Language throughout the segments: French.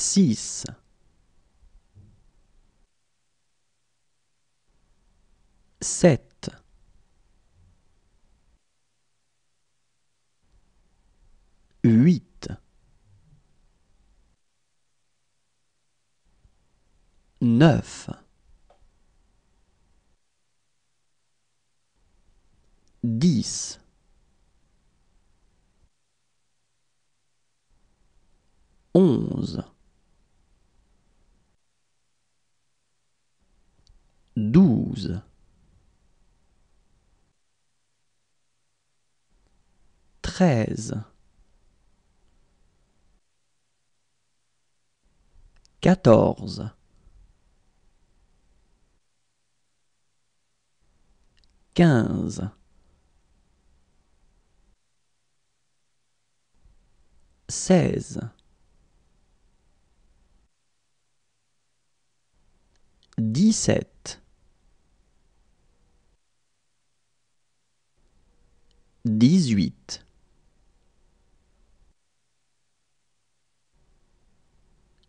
6 7 8 9 10 11 douze. Treize. Quatorze. Quinze. Seize. dix-sept 18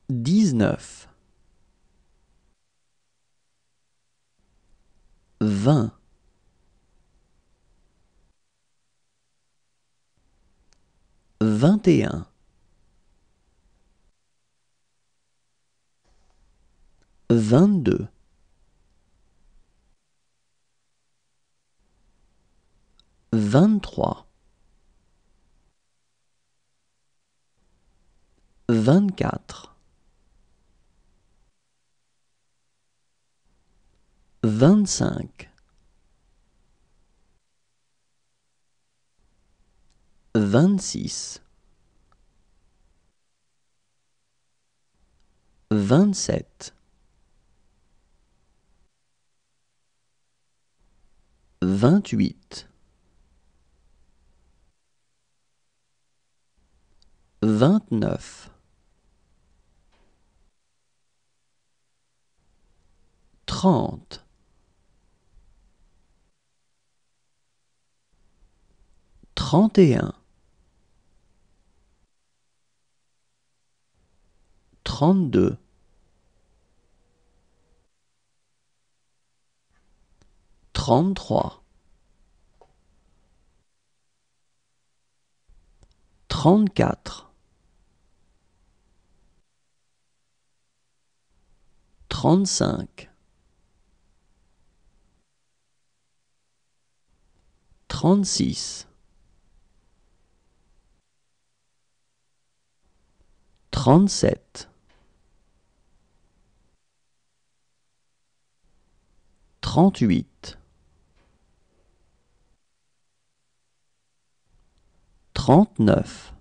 19 20 21 22 23 24 25 26 27 28 29 30 31 32 33 34 35 36 37 38 39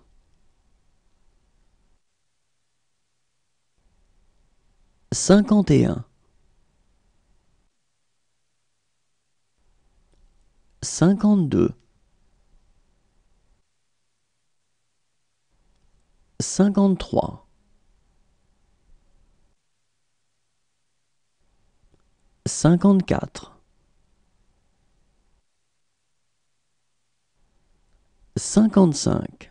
51 52 53 54 55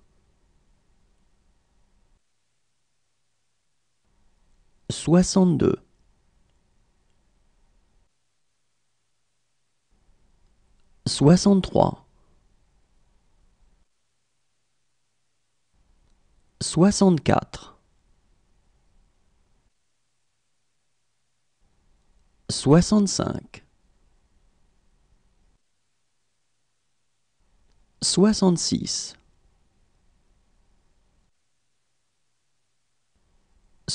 62 63 64 65 66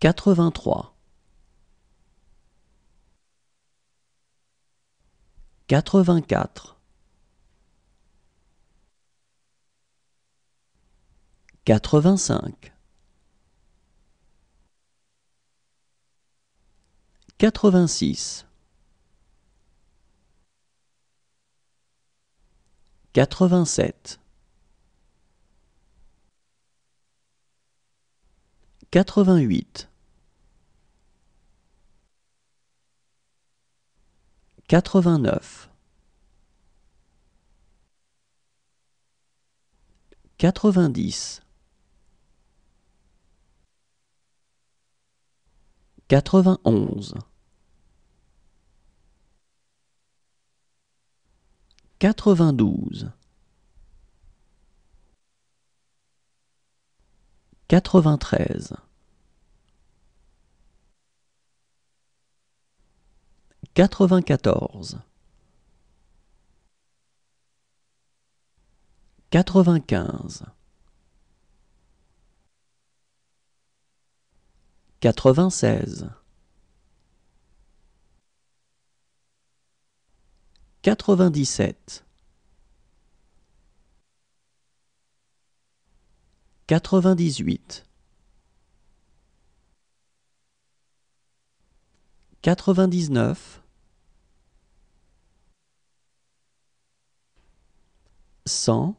83 84 85 86 87 88 89 90 91 92 93 94 95 96 97 98 99 100